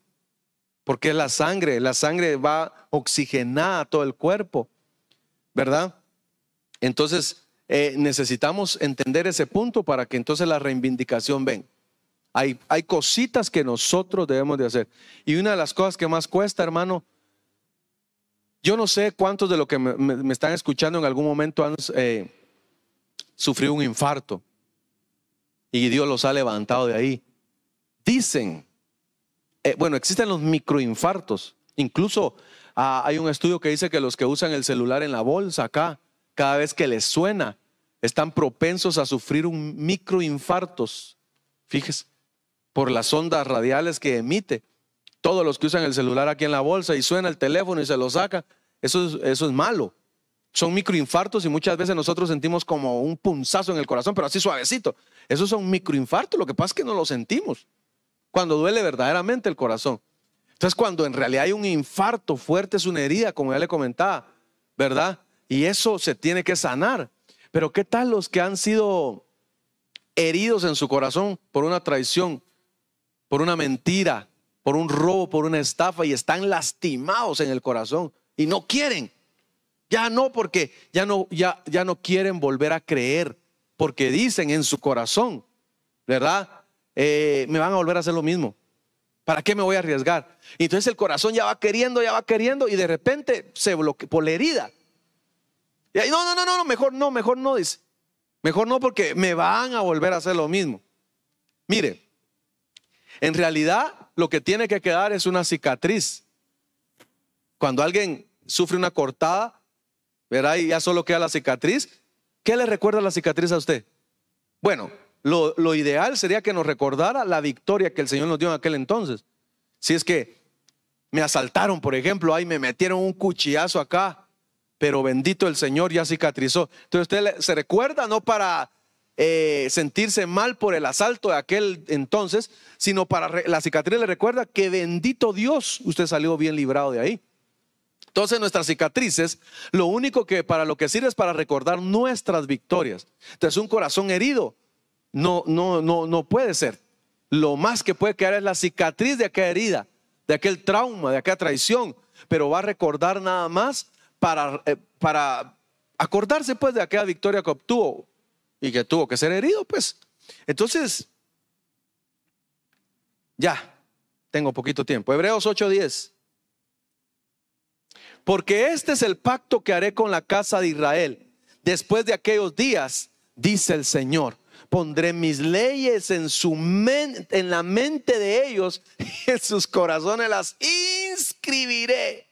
[SPEAKER 1] porque es la sangre, la sangre va oxigenada a todo el cuerpo, ¿verdad? Entonces, eh, necesitamos entender ese punto para que entonces la reivindicación venga. Hay, cositas que nosotros debemos de hacer. Y una de las cosas que más cuesta, hermano, yo no sé cuántos de los que me, están escuchando en algún momento han eh, sufrido un infarto y Dios los ha levantado de ahí. Dicen, eh, bueno, existen los microinfartos. Incluso ah, hay un estudio que dice que los que usan el celular en la bolsa acá, cada vez que les suena, están propensos a sufrir un microinfartos. Fíjese por las ondas radiales que emite. Todos los que usan el celular aquí en la bolsa y suena el teléfono y se lo saca, eso es, malo. Son microinfartos y muchas veces nosotros sentimos como un punzazo en el corazón, pero así suavecito. Esos son microinfartos, lo que pasa es que no lo sentimos. Cuando duele verdaderamente el corazón. Entonces, cuando en realidad hay un infarto fuerte, es una herida, como ya le comentaba, ¿verdad? Y eso se tiene que sanar. Pero ¿qué tal los que han sido heridos en su corazón por una traición por una mentira, por un robo, por una estafa y están lastimados en el corazón y no quieren. Ya no porque ya no ya ya no quieren volver a creer porque dicen en su corazón, ¿verdad? Eh, me van a volver a hacer lo mismo. ¿Para qué me voy a arriesgar? Y entonces el corazón ya va queriendo, ya va queriendo y de repente se bloquea por la herida. Y ahí, no, no, no, no, mejor no, mejor no, dice. Mejor no porque me van a volver a hacer lo mismo. Mire, en realidad, lo que tiene que quedar es una cicatriz. Cuando alguien sufre una cortada, verá, y ya solo queda la cicatriz. ¿Qué le recuerda la cicatriz a usted? Bueno, lo, lo ideal sería que nos recordara la victoria que el Señor nos dio en aquel entonces. Si es que me asaltaron, por ejemplo, ahí me metieron un cuchillazo acá, pero bendito el Señor ya cicatrizó. Entonces usted se recuerda no para eh, sentirse mal por el asalto de aquel entonces, sino para la cicatriz le recuerda que bendito Dios, usted salió bien librado de ahí. Entonces nuestras cicatrices, lo único que para lo que sirve es para recordar nuestras victorias. Entonces un corazón herido no, no, no, no puede ser. Lo más que puede quedar es la cicatriz de aquella herida, de aquel trauma, de aquella traición, pero va a recordar nada más para, eh, para acordarse pues de aquella victoria que obtuvo, y que tuvo que ser herido, pues. Entonces, ya, tengo poquito tiempo. Hebreos 8:10. Porque este es el pacto que haré con la casa de Israel. Después de aquellos días, dice el Señor, pondré mis leyes en, su mente. en la mente de ellos, y en sus corazones las inscribiré.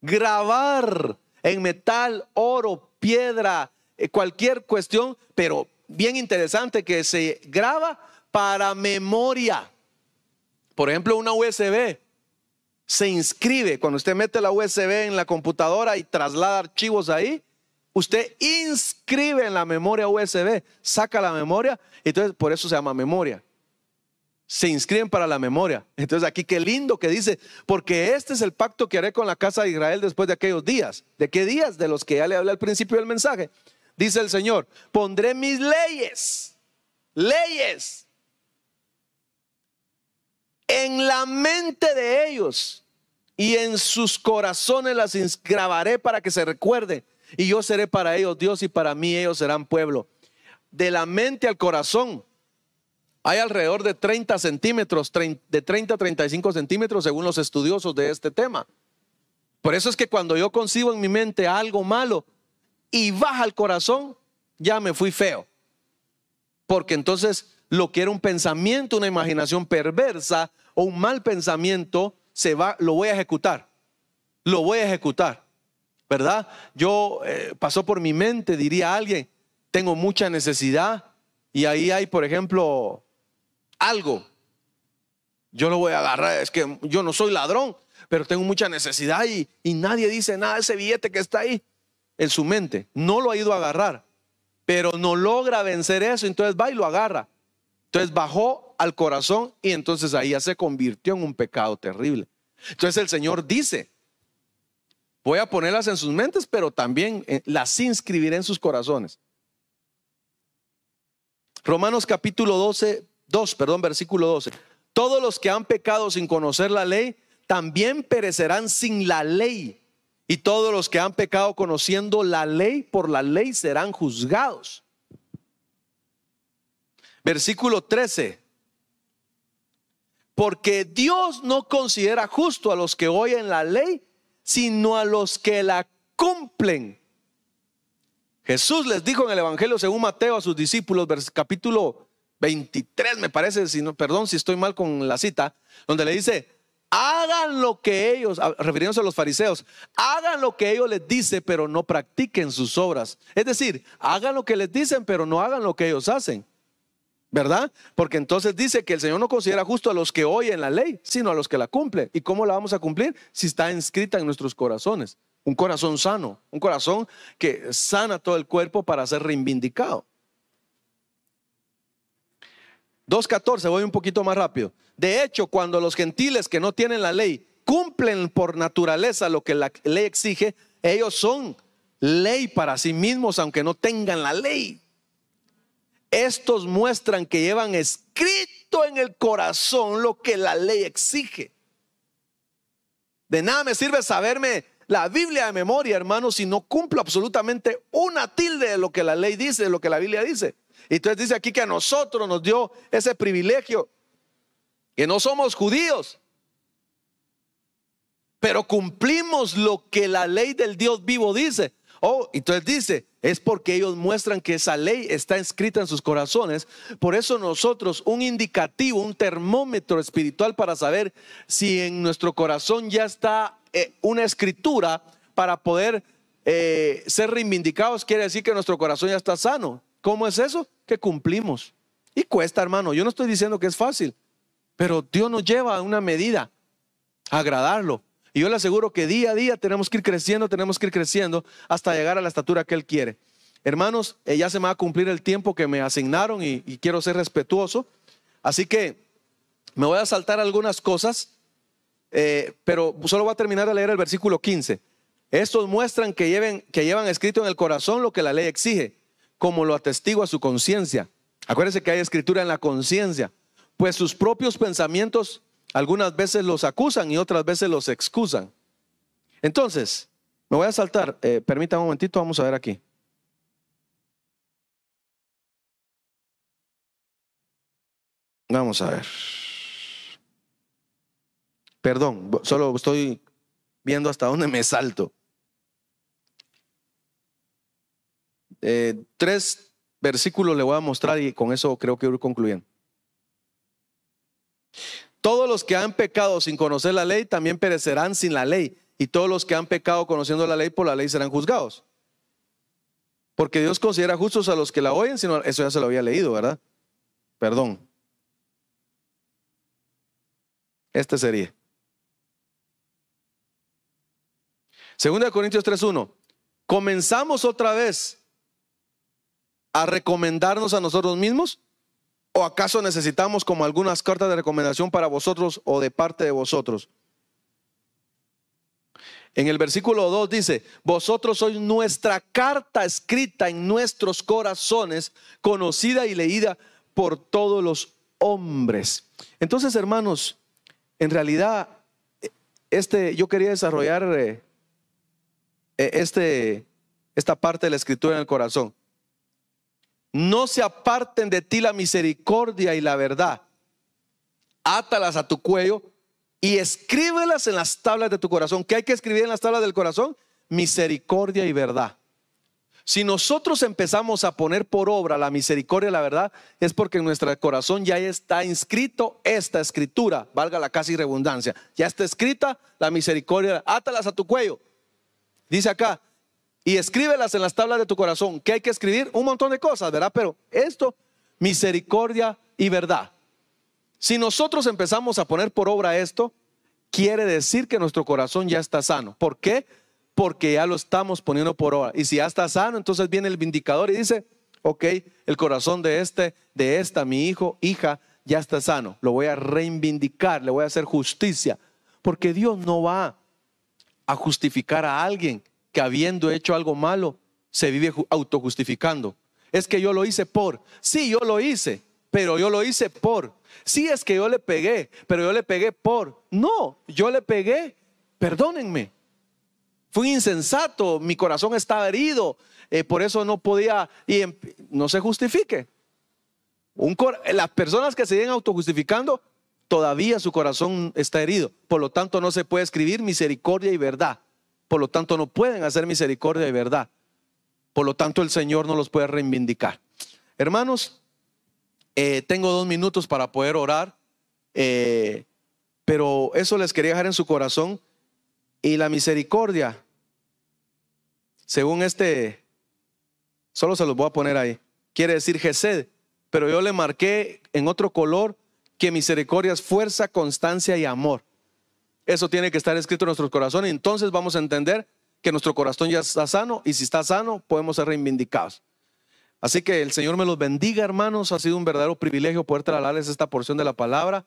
[SPEAKER 1] Grabar en metal, oro, piedra, eh, cualquier cuestión, pero bien interesante que se graba para memoria. Por ejemplo, una USB se inscribe. Cuando usted mete la USB en la computadora y traslada archivos ahí, usted inscribe en la memoria USB, saca la memoria, entonces por eso se llama memoria. Se inscriben para la memoria. Entonces aquí qué lindo que dice, porque este es el pacto que haré con la casa de Israel después de aquellos días. ¿De qué días? De los que ya le hablé al principio del mensaje dice el Señor, pondré mis leyes, leyes, en la mente de ellos y en sus corazones las grabaré para que se recuerde Y yo seré para ellos Dios y para mí ellos serán pueblo. De la mente al corazón hay alrededor de 30 centímetros, de 30 a 35 centímetros según los estudiosos de este tema. Por eso es que cuando yo concibo en mi mente algo malo, y baja el corazón, ya me fui feo. Porque entonces lo que era un pensamiento, una imaginación perversa o un mal pensamiento, se va, lo voy a ejecutar. Lo voy a ejecutar. ¿Verdad? Yo eh, pasó por mi mente, diría alguien, tengo mucha necesidad y ahí hay, por ejemplo, algo. Yo lo voy a agarrar, es que yo no soy ladrón, pero tengo mucha necesidad y, y nadie dice nada, ese billete que está ahí, en su mente, no lo ha ido a agarrar, pero no logra vencer eso, entonces va y lo agarra. Entonces bajó al corazón y entonces ahí ya se convirtió en un pecado terrible. Entonces el Señor dice, voy a ponerlas en sus mentes, pero también eh, las inscribiré en sus corazones. Romanos capítulo 12, 2, perdón, versículo 12. Todos los que han pecado sin conocer la ley, también perecerán sin la ley y todos los que han pecado conociendo la ley por la ley serán juzgados. Versículo 13. Porque Dios no considera justo a los que oyen la ley, sino a los que la cumplen. Jesús les dijo en el Evangelio según Mateo a sus discípulos, capítulo 23, me parece, si no, perdón si estoy mal con la cita, donde le dice, hagan lo que ellos, refiriéndose a los fariseos, hagan lo que ellos les dicen, pero no practiquen sus obras. Es decir, hagan lo que les dicen, pero no hagan lo que ellos hacen. ¿Verdad? Porque entonces dice que el Señor no considera justo a los que oyen la ley, sino a los que la cumplen. ¿Y cómo la vamos a cumplir? Si está inscrita en nuestros corazones. Un corazón sano, un corazón que sana todo el cuerpo para ser reivindicado. 2.14, voy un poquito más rápido. De hecho, cuando los gentiles que no tienen la ley cumplen por naturaleza lo que la ley exige, ellos son ley para sí mismos, aunque no tengan la ley. Estos muestran que llevan escrito en el corazón lo que la ley exige. De nada me sirve saberme la Biblia de memoria, hermano, si no cumplo absolutamente una tilde de lo que la ley dice, de lo que la Biblia dice. Y entonces dice aquí que a nosotros nos dio ese privilegio que no somos judíos, pero cumplimos lo que la ley del Dios vivo dice. Oh, entonces dice, es porque ellos muestran que esa ley está escrita en sus corazones. Por eso nosotros, un indicativo, un termómetro espiritual para saber si en nuestro corazón ya está eh, una escritura para poder eh, ser reivindicados, quiere decir que nuestro corazón ya está sano. ¿Cómo es eso? Que cumplimos. Y cuesta, hermano. Yo no estoy diciendo que es fácil. Pero Dios nos lleva a una medida, a agradarlo. Y yo le aseguro que día a día tenemos que ir creciendo, tenemos que ir creciendo hasta llegar a la estatura que Él quiere. Hermanos, eh, ya se me va a cumplir el tiempo que me asignaron y, quiero ser respetuoso. Así que me voy a saltar algunas cosas, eh, pero solo voy a terminar de leer el versículo 15. Estos muestran que, que llevan escrito en el corazón lo que la ley exige, como lo atestigua su conciencia. Acuérdense que hay escritura en la conciencia pues sus propios pensamientos algunas veces los acusan y otras veces los excusan. Entonces, me voy a saltar, eh, permítame un momentito, vamos a ver aquí. Vamos a ver. Perdón, solo estoy viendo hasta dónde me salto. Eh, tres versículos le voy a mostrar y con eso creo que voy concluyendo. Todos los que han pecado sin conocer la ley también perecerán sin la ley. Y todos los que han pecado conociendo la ley por la ley serán juzgados. Porque Dios considera justos a los que la oyen, sino eso ya se lo había leído, ¿verdad? Perdón. Este sería. Segunda Corintios 3:1. Comenzamos otra vez a recomendarnos a nosotros mismos ¿O acaso necesitamos como algunas cartas de recomendación para vosotros o de parte de vosotros? En el versículo 2 dice, vosotros sois nuestra carta escrita en nuestros corazones, conocida y leída por todos los hombres. Entonces, hermanos, en realidad, este, yo quería desarrollar eh, eh, este, esta parte de la escritura en el corazón no se aparten de ti la misericordia y la verdad. Átalas a tu cuello y escríbelas en las tablas de tu corazón. ¿Qué hay que escribir en las tablas del corazón? Misericordia y verdad. Si nosotros empezamos a poner por obra la misericordia y la verdad, es porque en nuestro corazón ya está inscrito esta escritura, valga la casi redundancia, ya está escrita la misericordia, átalas a tu cuello. Dice acá, y escríbelas en las tablas de tu corazón, que hay que escribir un montón de cosas, ¿verdad? Pero esto, misericordia y verdad. Si nosotros empezamos a poner por obra esto, quiere decir que nuestro corazón ya está sano. ¿Por qué? Porque ya lo estamos poniendo por obra. Y si ya está sano, entonces viene el vindicador y dice, ok, el corazón de este, de esta, mi hijo, hija, ya está sano. Lo voy a reivindicar, le voy a hacer justicia. Porque Dios no va a justificar a alguien que habiendo hecho algo malo, se vive autojustificando. Es que yo lo hice por, sí, yo lo hice, pero yo lo hice por, sí es que yo le pegué, pero yo le pegué por, no, yo le pegué, perdónenme. Fui insensato, mi corazón estaba herido, eh, por eso no podía, y em, no se justifique. las personas que se vienen autojustificando, todavía su corazón está herido, por lo tanto no se puede escribir misericordia y verdad por lo tanto no pueden hacer misericordia de verdad. Por lo tanto el Señor no los puede reivindicar. Hermanos, eh, tengo dos minutos para poder orar, eh, pero eso les quería dejar en su corazón. Y la misericordia, según este, solo se los voy a poner ahí, quiere decir Gesed, pero yo le marqué en otro color que misericordia es fuerza, constancia y amor. Eso tiene que estar escrito en nuestro corazón y entonces vamos a entender que nuestro corazón ya está sano y si está sano podemos ser reivindicados. Así que el Señor me los bendiga, hermanos. Ha sido un verdadero privilegio poder trasladarles esta porción de la palabra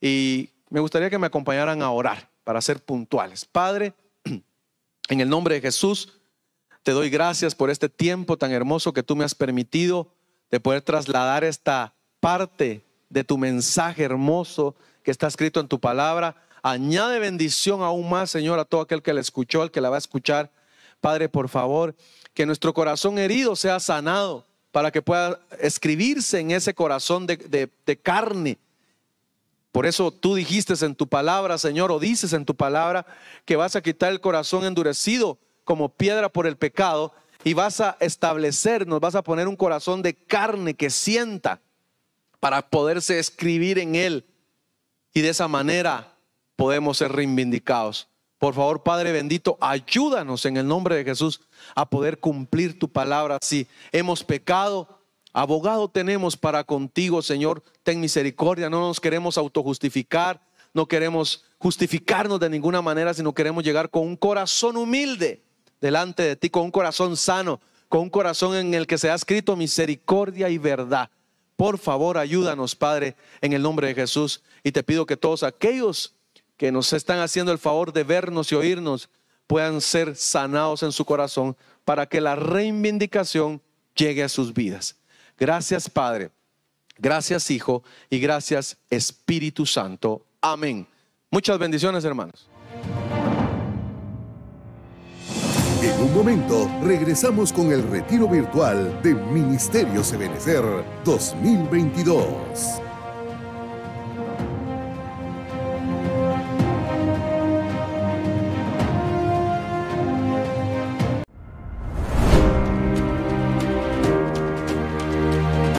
[SPEAKER 1] y me gustaría que me acompañaran a orar para ser puntuales. Padre, en el nombre de Jesús, te doy gracias por este tiempo tan hermoso que tú me has permitido de poder trasladar esta parte de tu mensaje hermoso que está escrito en tu palabra Añade bendición aún más, Señor, a todo aquel que la escuchó, al que la va a escuchar. Padre, por favor, que nuestro corazón herido sea sanado para que pueda escribirse en ese corazón de, carne. Por eso tú dijiste en tu palabra, Señor, o dices en tu palabra, que vas a quitar el corazón endurecido como piedra por el pecado y vas a establecer nos vas a poner un corazón de carne que sienta para poderse escribir en él. Y de esa manera podemos ser reivindicados. Por favor, Padre bendito, ayúdanos en el nombre de Jesús a poder cumplir tu palabra. Si hemos pecado, abogado tenemos para contigo, Señor, ten misericordia. No nos queremos autojustificar, no queremos justificarnos de ninguna manera, sino queremos llegar con un corazón humilde delante de ti, con un corazón sano, con un corazón en el que se ha escrito misericordia y verdad. Por favor, ayúdanos, Padre, en el nombre de Jesús. Y te pido que todos aquellos que nos están haciendo el favor de vernos y oírnos puedan ser sanados en su corazón para que la reivindicación llegue a sus vidas. Gracias Padre, gracias Hijo y gracias Espíritu Santo. Amén. Muchas bendiciones hermanos. En un momento regresamos con el retiro virtual de Ministerio Sebenecer 2022.